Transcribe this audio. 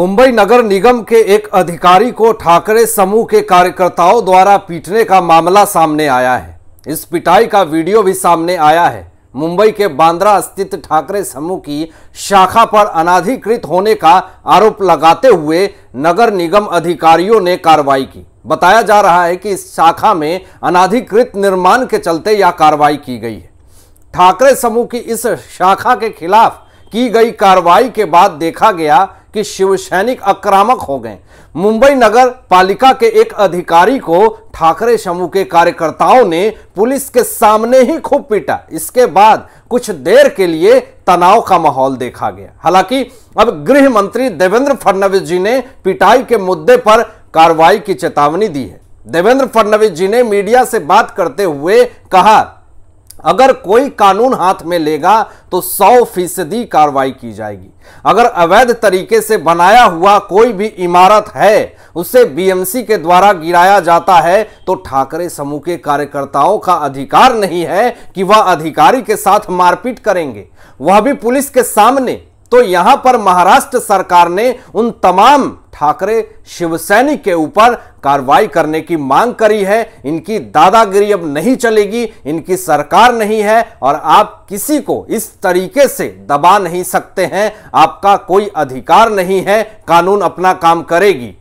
मुंबई नगर निगम के एक अधिकारी को ठाकरे समूह के कार्यकर्ताओं द्वारा पीटने का मामला सामने आया है इस पिटाई का वीडियो भी सामने आया है मुंबई के बांद्रा स्थित ठाकरे समूह की शाखा पर अनाधिकृत होने का आरोप लगाते हुए नगर निगम अधिकारियों ने कार्रवाई की बताया जा रहा है कि इस शाखा में अनाधिकृत निर्माण के चलते यह कार्रवाई की गई है ठाकरे समूह की इस शाखा के खिलाफ की गई कार्रवाई के बाद देखा गया कि शिव सैनिक आक्रामक हो गए मुंबई नगर पालिका के एक अधिकारी को ठाकरे समूह के कार्यकर्ताओं ने पुलिस के सामने ही खूब पीटा इसके बाद कुछ देर के लिए तनाव का माहौल देखा गया हालांकि अब गृह मंत्री देवेंद्र फडणवीस जी ने पिटाई के मुद्दे पर कार्रवाई की चेतावनी दी है देवेंद्र फडणवीस जी ने मीडिया से बात करते हुए कहा अगर कोई कानून हाथ में लेगा तो सौ फीसदी कार्रवाई की जाएगी अगर अवैध तरीके से बनाया हुआ कोई भी इमारत है उसे बीएमसी के द्वारा गिराया जाता है तो ठाकरे समूह के कार्यकर्ताओं का अधिकार नहीं है कि वह अधिकारी के साथ मारपीट करेंगे वह भी पुलिस के सामने तो यहां पर महाराष्ट्र सरकार ने उन तमाम ठाकरे शिवसैनिक के ऊपर कार्रवाई करने की मांग करी है इनकी दादागिरी अब नहीं चलेगी इनकी सरकार नहीं है और आप किसी को इस तरीके से दबा नहीं सकते हैं आपका कोई अधिकार नहीं है कानून अपना काम करेगी